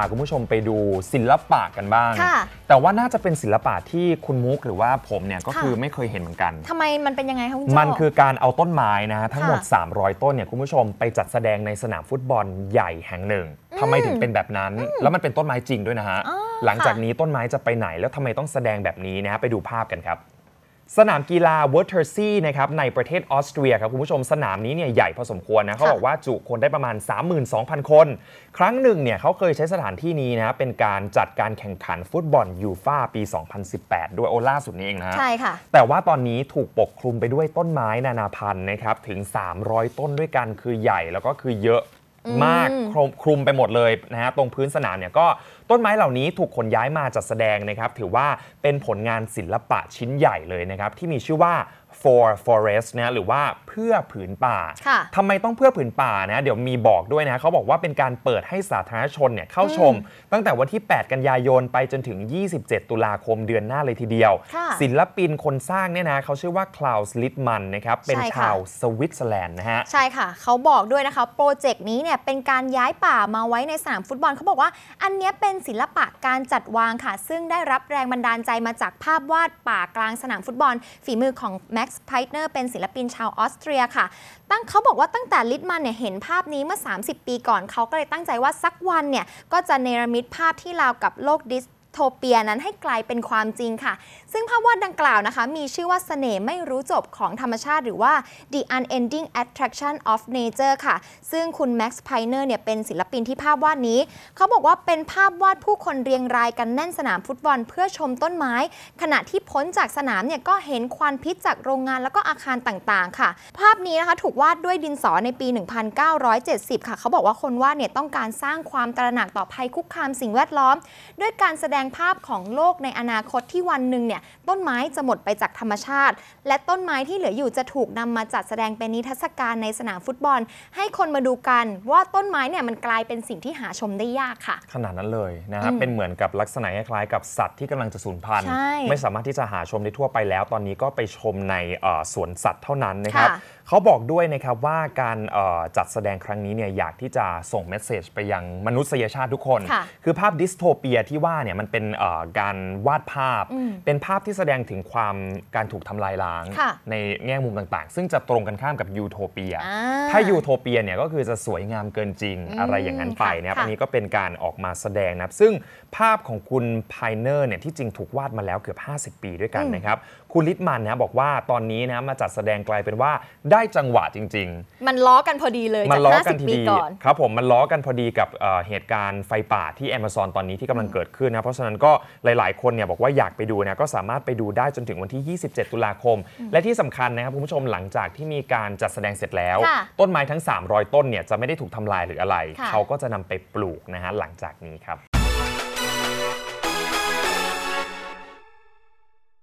าคุณผู้ชมไปดูศิลปะกันบ้าง แต่ว่าน่าจะเป็นศิลปะที่คุณมุกหรือว่าผมเนี่ยก็คือไม่เคยเห็นเหมือนกันทำไมมันเป็นยังไงคะคุณมันคือการเอาต้นไม้นะทั้งหมด 300 ต้นเนี่ยคุณผู้ชมไปจัดแสดงในสนามฟุตบอลใหญ่แห่งหนึ่งทำไมถึงเป็นแบบนั้นแล้วมันเป็นต้นไม้จริงด้วยนะฮะ หลังจากนี้ต้นไม้จะไปไหนแล้วทำไมต้องแสดงแบบนี้นะไปดูภาพกันครับสนามกีฬาเวอร์เทอร์ซีนะครับในประเทศออสเตรียครับ คุณผู้ชมสนามนี้เนี่ยใหญ่พอสมควรนะเขาบอกว่าจุคนได้ประมาณ 32,000 คน ครั้งหนึ่งเนี่ยเขาเคยใช้สถานที่นี้นะเป็นการจัดการแข่งขันฟุตบอลยูฟ่าปี 2018 ด้วยโอล่าสุดนี้เองนะใช่ค่ะ แต่ว่าตอนนี้ถูกปกคลุมไปด้วยต้นไม้นานาพันธุ์นะครับถึง 300 ต้นด้วยกันคือใหญ่ แล้วก็คือเยอะมากคลุมไปหมดเลยนะฮะตรงพื้นสนามเนี่ยก็ต้นไม้เหล่านี้ถูกขนย้ายมาจัดแสดงนะครับ ถือว่าเป็นผลงานศิลปะชิ้นใหญ่เลยนะครับ ที่มีชื่อว่า for forest นะหรือว่าเพื่อผืนป่าทำไมต้องเพื่อผืนป่านะ เดี๋ยวมีบอกด้วยนะเขาบอกว่าเป็นการเปิดให้สาธารณชนเนี่ยเข้าชม ตั้งแต่วันที่ 8 กันยายนไปจนถึง 27 ตุลาคมเดือนหน้าเลยทีเดียว ศิลปินคนสร้างเนี่ยนะเขาชื่อว่าคลาวส์ลิทมันนะครับเป็นชาวสวิตเซอร์แลนด์นะฮะ ใช่ค่ะเขาบอกด้วยนะคะโปรเจกต์นี้เนี่ยเป็นการย้ายป่ามาไว้ในสนามฟุตบอลเขาบอกว่าอันนี้เป็นนศิลปะการจัดวางค่ะ ซึ่งได้รับแรงบันดาลใจมาจากภาพวาด ป่ากลางสนามฟุตบอล ฝีมือของแม็กซ์ไพเนอร์เป็นศิลปินชาวออสเตรียค่ะ ตั้งเขาบอกว่าตั้งแต่ลิทมันเนี่ยเห็นภาพนี้เมื่อ 30 ปีก่อนเขาก็เลยตั้งใจว่าสักวันเนี่ย ก็จะเนรมิตภาพที่ราวกับโลกดิสโทเปียนั้นให้กลายเป็นความจริงค่ะ ซึ่งภาพวาดดังกล่าวนะคะ มีชื่อว่าสเสน่ห์ไม่รู้จบของธรรมชาติหรือว่า The Unending Attraction of Nature ค่ะ ซึ่งคุณแม็กซ์ไพเนอร์เนี่ยเป็นศิลปินที่ภาพวาดนี้ เขาบอกว่าเป็นภาพวาดผู้คนเรียงรายกันแน่นสนามฟุตบอลเพื่อชมต้นไม้ ขณะที่พ้นจากสนามเนี่ยก็เห็นควันพิษจากโรงงานแล้วก็อาคารต่างๆค่ะ ภาพนี้นะคะถูกวาดด้วยดินสอในปี 1970 ค่ะ เขาบอกว่าคนวาดเนี่ยต้องการสร้างความตระหนักต่อภัยคุกคามสิ่งแวดล้อม ด้วยการแสดงงภาพของโลกในอนาคตที่วันหนึ่งเนี่ยต้นไม้จะหมดไปจากธรรมชาติและต้นไม้ที่เหลืออยู่จะถูกนำมาจัดแสดงเป็นนิทรรศการในสนามฟุตบอล ให้คนมาดูกันว่าต้นไม้เนี่ยมันกลายเป็นสิ่งที่หาชมได้ยากค่ะ ขนาดนั้นเลยนะครับ เป็นเหมือนกับลักษณะคล้ายกับสัตว์ที่กำลังจะสูญพันธุ์ ไม่สามารถที่จะหาชมได้ทั่วไปแล้ว ตอนนี้ก็ไปชมในสวนสัตว์เท่านั้นนะครับเขาบอกด้วยนะครับว่าการจัดแสดงครั้งนี้เนี่ยอยากที่จะส่งเมสเซจไปยังมนุษยชาติทุกคน คือภาพดิสโทเปียที่ว่าเนี่ยมันเป็นเป็นการวาดภาพ เป็นภาพที่แสดงถึงความการถูกทำลายล้าง ในแง่มุมต่างๆ ซึ่งจะตรงกันข้ามกับยูโทเปีย ถ้ายูโทเปียเนี่ยก็คือจะสวยงามเกินจริง อะไรอย่างนั้นไปนะครับอันนี้ก็เป็นการออกมาแสดงนะครับซึ่งภาพของคุณไพเนอร์เนี่ยที่จริงถูกวาดมาแล้วเกือบ 50 ปีด้วยกันนะครับ คุณลิทมันนะบอกว่าตอนนี้นะมาจัดแสดงกลายเป็นว่าได้จังหวะจริง ๆ มันล้อกันพอดีเลยมันล้อกันทีดีครับผมมันล้อกันพอดีกับเหตุการณ์ไฟป่าที่แอมะซอนตอนนี้ที่กำลังเกิดขึ้นนะเพราะะฉะนั้นก็หลายๆคนเนี่ยบอกว่าอยากไปดูนะก็สามารถไปดูได้จนถึงวันที่ 27 ตุลาคม และที่สำคัญนะครับคุณผู้ชมหลังจากที่มีการจัดแสดงเสร็จแล้ว ต้นไม้ทั้ง 300 ต้นเนี่ยจะไม่ได้ถูกทำลายหรืออะไร เขาก็จะนำไปปลูกนะฮะหลังจากนี้ครับ